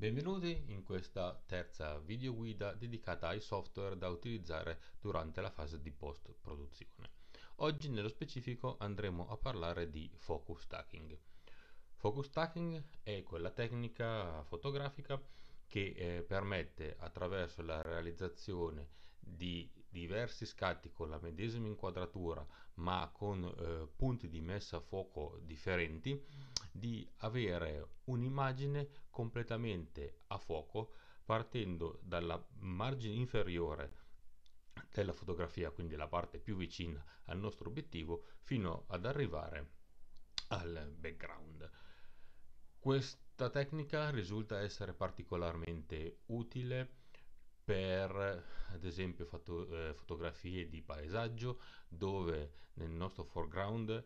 Benvenuti in questa terza video guida dedicata ai software da utilizzare durante la fase di post produzione. Oggi nello specifico andremo a parlare di focus stacking. Focus stacking è quella tecnica fotografica che eh, permette attraverso la realizzazione di diversi scatti con la medesima inquadratura ma con eh, punti di messa a fuoco differenti di avere un'immagine completamente a fuoco partendo dalla margine inferiore della fotografia, quindi la parte più vicina al nostro obiettivo, fino ad arrivare al background. Questa tecnica risulta essere particolarmente utile per ad esempio foto, eh, fotografie di paesaggio dove nel nostro foreground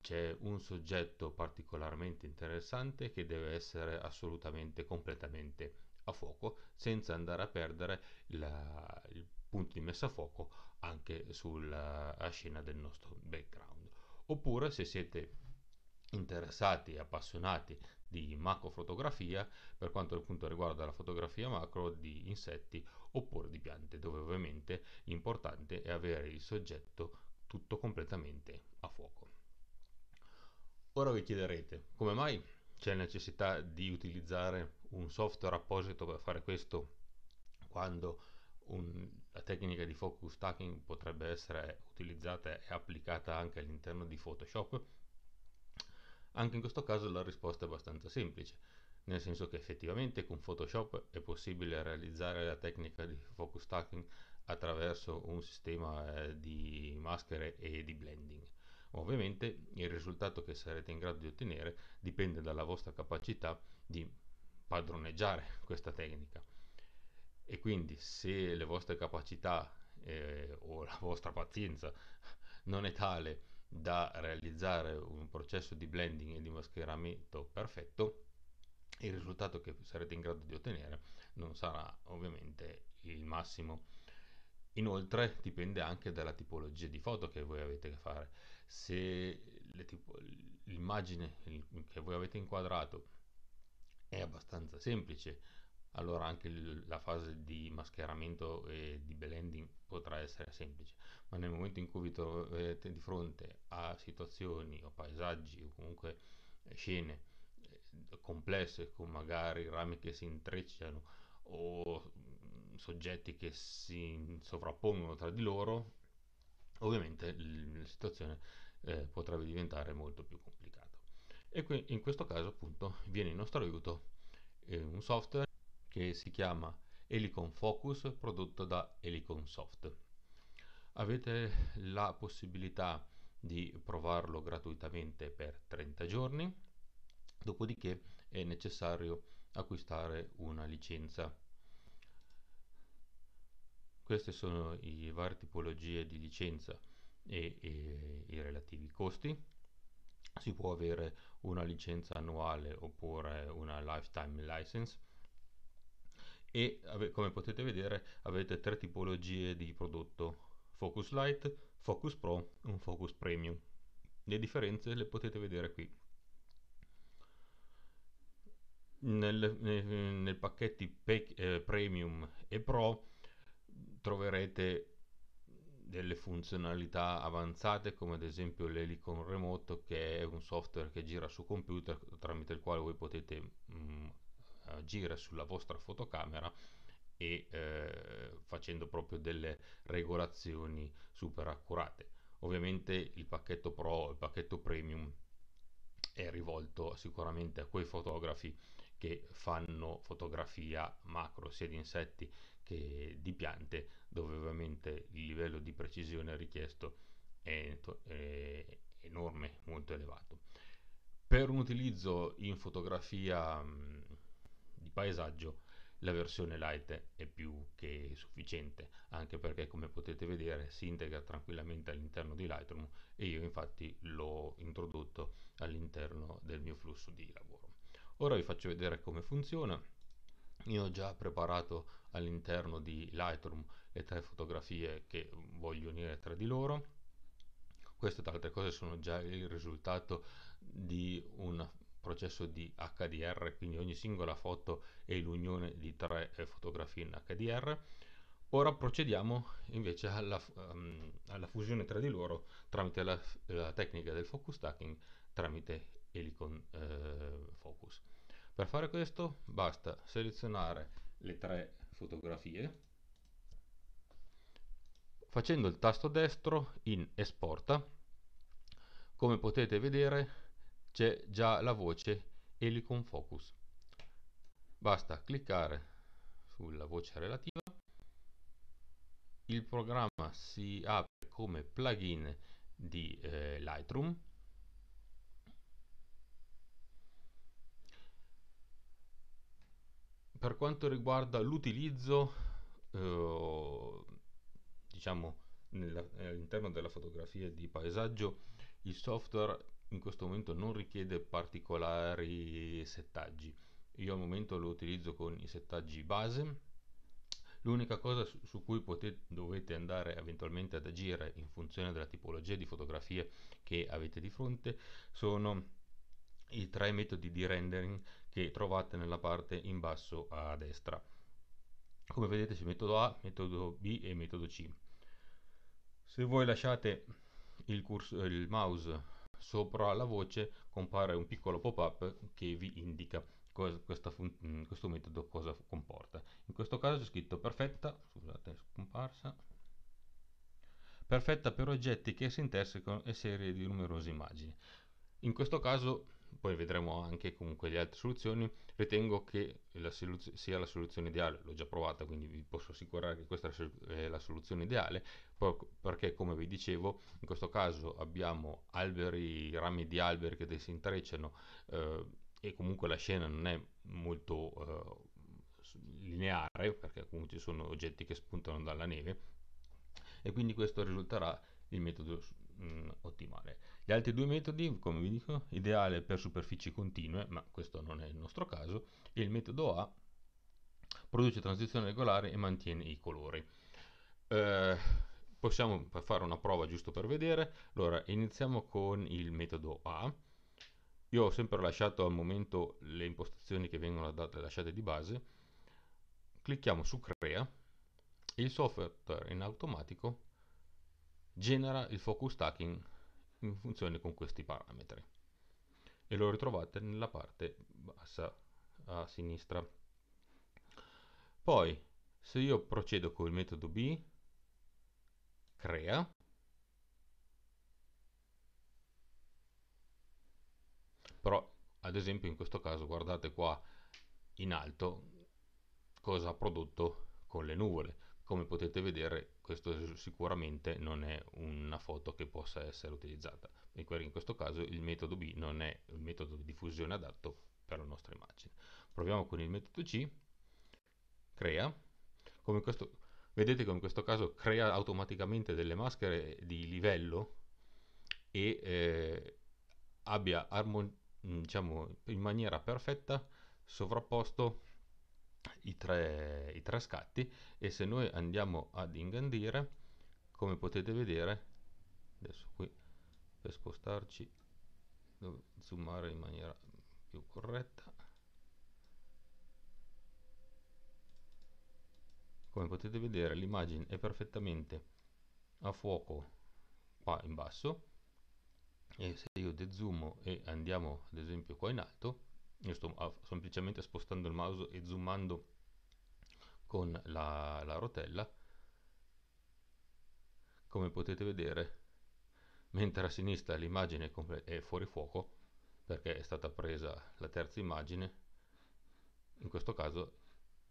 c'è un soggetto particolarmente interessante che deve essere assolutamente, completamente a fuoco, senza andare a perdere la, il punto di messa a fuoco anche sulla scena del nostro background. Oppure se siete interessati e appassionati di macrofotografia per quanto appunto riguarda la fotografia macro di insetti oppure di piante dove ovviamente l'importante è avere il soggetto tutto completamente a fuoco. Ora vi chiederete, come mai c'è necessità di utilizzare un software apposito per fare questo quando un, la tecnica di focus stacking potrebbe essere utilizzata e applicata anche all'interno di Photoshop? Anche in questo caso la risposta è abbastanza semplice, nel senso che effettivamente con Photoshop è possibile realizzare la tecnica di focus stacking attraverso un sistema eh, di maschere e di blending. Ovviamente il risultato che sarete in grado di ottenere dipende dalla vostra capacità di padroneggiare questa tecnica e quindi se le vostre capacità eh, o la vostra pazienza non è tale da realizzare un processo di blending e di mascheramento perfetto il risultato che sarete in grado di ottenere non sarà ovviamente il massimo Inoltre dipende anche dalla tipologia di foto che voi avete da fare. Se l'immagine che voi avete inquadrato è abbastanza semplice, allora anche la fase di mascheramento e di blending potrà essere semplice, ma nel momento in cui vi trovate di fronte a situazioni o paesaggi o comunque scene eh, complesse con magari rami che si intrecciano o soggetti che si sovrappongono tra di loro, ovviamente la situazione eh, potrebbe diventare molto più complicata. E qui, in questo caso appunto viene in nostro aiuto eh, un software che si chiama Helicon Focus prodotto da Helicon Soft. Avete la possibilità di provarlo gratuitamente per 30 giorni, dopodiché è necessario acquistare una licenza queste sono le varie tipologie di licenza e, e i relativi costi. Si può avere una licenza annuale oppure una lifetime license e come potete vedere avete tre tipologie di prodotto Focus Lite, Focus Pro e un Focus Premium. Le differenze le potete vedere qui. Nel, nel, nel pacchetti pe, eh, Premium e Pro troverete delle funzionalità avanzate come ad esempio l'Helicon Remote che è un software che gira su computer tramite il quale voi potete mh, mm, agire sulla vostra fotocamera e eh, facendo proprio delle regolazioni super accurate. Ovviamente il pacchetto Pro, il pacchetto Premium è rivolto sicuramente a quei fotografi che fanno fotografia macro sia di insetti che di piante dove ovviamente il livello di precisione richiesto è, è enorme, molto elevato. Per un utilizzo in fotografia mm, di paesaggio la versione light è più che sufficiente, anche perché come potete vedere si integra tranquillamente all'interno di Lightroom e io infatti l'ho introdotto all'interno del mio flusso di lavoro. Ora vi faccio vedere come funziona io ho già preparato all'interno di Lightroom le tre fotografie che voglio unire tra di loro queste tra altre cose sono già il risultato di un processo di HDR quindi ogni singola foto è l'unione di tre eh, fotografie in HDR ora procediamo invece alla, ehm, alla fusione tra di loro tramite la, la, tecnica del focus stacking tramite Helicon eh, Focus per fare questo basta selezionare le tre fotografie facendo il tasto destro in esporta come potete vedere c'è già la voce Helicon Focus basta cliccare sulla voce relativa il programma si apre come plugin di eh, Lightroom per quanto riguarda l'utilizzo, eh, diciamo, all'interno della fotografia di paesaggio, il software in questo momento non richiede particolari settaggi. Io al momento lo utilizzo con i settaggi base. L'unica cosa su, su cui potete, dovete andare eventualmente ad agire in funzione della tipologia di fotografie che avete di fronte sono i tre metodi di rendering che trovate nella parte in basso a destra. Come vedete c'è metodo A, metodo B e metodo C. Se voi lasciate il, curso, il mouse sopra la voce compare un piccolo pop-up che vi indica mm, questo metodo cosa comporta. In questo caso c'è scritto perfetta, scusate, scomparsa, perfetta per oggetti che si intersecano e serie di numerose immagini. In questo caso poi vedremo anche comunque le altre soluzioni, ritengo che la sia la soluzione ideale, l'ho già provata quindi vi posso assicurare che questa è la soluzione ideale, perché come vi dicevo in questo caso abbiamo alberi, rami di alberi che si intrecciano eh, e comunque la scena non è molto eh, lineare perché comunque ci sono oggetti che spuntano dalla neve e quindi questo risulterà il metodo mh, mm, ottimale. Gli altri due metodi, come vi dico, ideale per superfici continue, ma questo non è il nostro caso, e il metodo A produce transizione regolare e mantiene i colori. Eh, possiamo fare una prova giusto per vedere. Allora, iniziamo con il metodo A. Io ho sempre lasciato al momento le impostazioni che vengono date, lasciate di base. Clicchiamo su Crea. Il software in automatico genera il focus stacking in funzione con questi parametri e lo ritrovate nella parte bassa a sinistra poi se io procedo con il metodo B crea però ad esempio in questo caso guardate qua in alto cosa ha prodotto con le nuvole come potete vedere questo sicuramente non è una foto che possa essere utilizzata e in questo caso il metodo B non è il metodo di diffusione adatto per la nostra immagine proviamo con il metodo C crea come questo, vedete che in questo caso crea automaticamente delle maschere di livello e eh, abbia diciamo, in maniera perfetta sovrapposto i tre, i tre scatti e se noi andiamo ad ingrandire come potete vedere adesso qui per spostarci devo zoomare in maniera più corretta come potete vedere l'immagine è perfettamente a fuoco qua in basso e se io dezoomo e andiamo ad esempio qua in alto io sto ah, semplicemente spostando il mouse e zoomando con la, la rotella come potete vedere mentre a sinistra l'immagine è fuori fuoco perché è stata presa la terza immagine in questo caso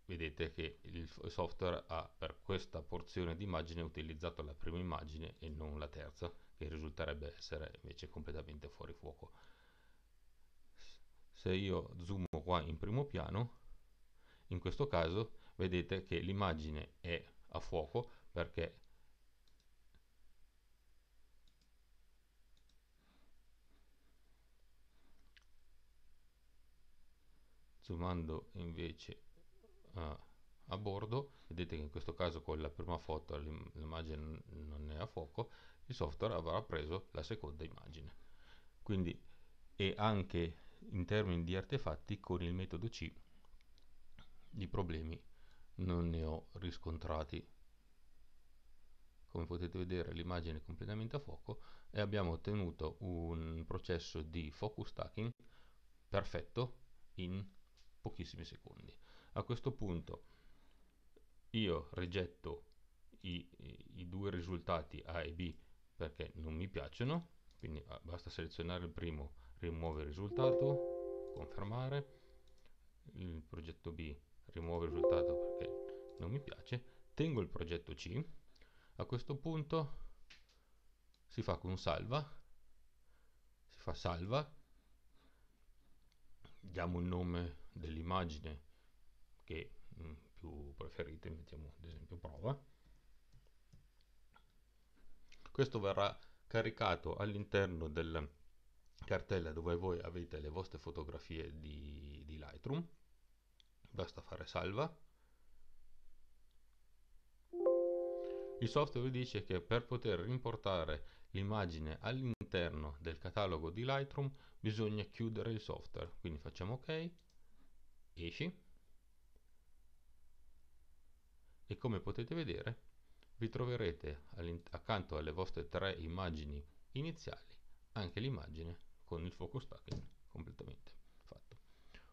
vedete che il software ha per questa porzione di immagine utilizzato la prima immagine e non la terza che risulterebbe essere invece completamente fuori fuoco se io zoom qua in primo piano in questo caso vedete che l'immagine è a fuoco perché zoomando invece a, eh, a bordo vedete che in questo caso con la prima foto l'immagine non è a fuoco il software avrà preso la seconda immagine quindi e anche in termini di artefatti con il metodo C di problemi non ne ho riscontrati come potete vedere l'immagine è completamente a fuoco e abbiamo ottenuto un processo di focus stacking perfetto in pochissimi secondi a questo punto io rigetto i, i due risultati A e B perché non mi piacciono quindi ah, basta selezionare il primo rimuove il risultato, confermare, il progetto B rimuove il risultato perché non mi piace, tengo il progetto C, a questo punto si fa con salva, si fa salva, diamo il nome dell'immagine che mm, più preferite, mettiamo ad esempio prova, questo verrà caricato all'interno del cartella dove voi avete le vostre fotografie di, di Lightroom basta fare salva il software vi dice che per poter importare l'immagine all'interno del catalogo di Lightroom bisogna chiudere il software quindi facciamo ok esci e come potete vedere vi troverete accanto alle vostre tre immagini iniziali anche l'immagine con il fuoco stacking completamente fatto.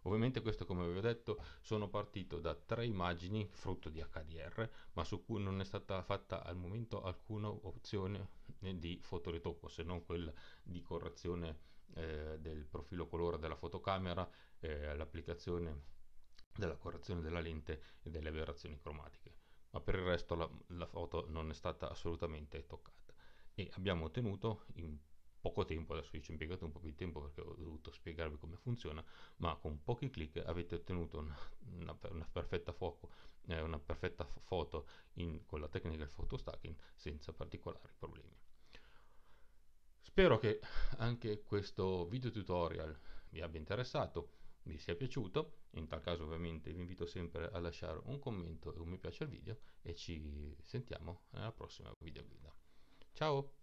Ovviamente questo come vi ho detto sono partito da tre immagini frutto di HDR ma su cui non è stata fatta al momento alcuna opzione di fotoritocco se non quella di correzione eh, del profilo colore della fotocamera, eh, l'applicazione della correzione della lente e delle aberrazioni cromatiche ma per il resto la, la foto non è stata assolutamente toccata e abbiamo ottenuto in poco tempo, adesso vi ci ho impiegato un po' più di tempo perché ho dovuto spiegarvi come funziona, ma con pochi clic avete ottenuto una, una, una perfetta fuoco, eh, una perfetta foto in, con la tecnica del photostacking senza particolari problemi. Spero che anche questo video tutorial vi abbia interessato, vi sia piaciuto, in tal caso ovviamente vi invito sempre a lasciare un commento e un mi piace al video e ci sentiamo nella prossima video guida. Ciao!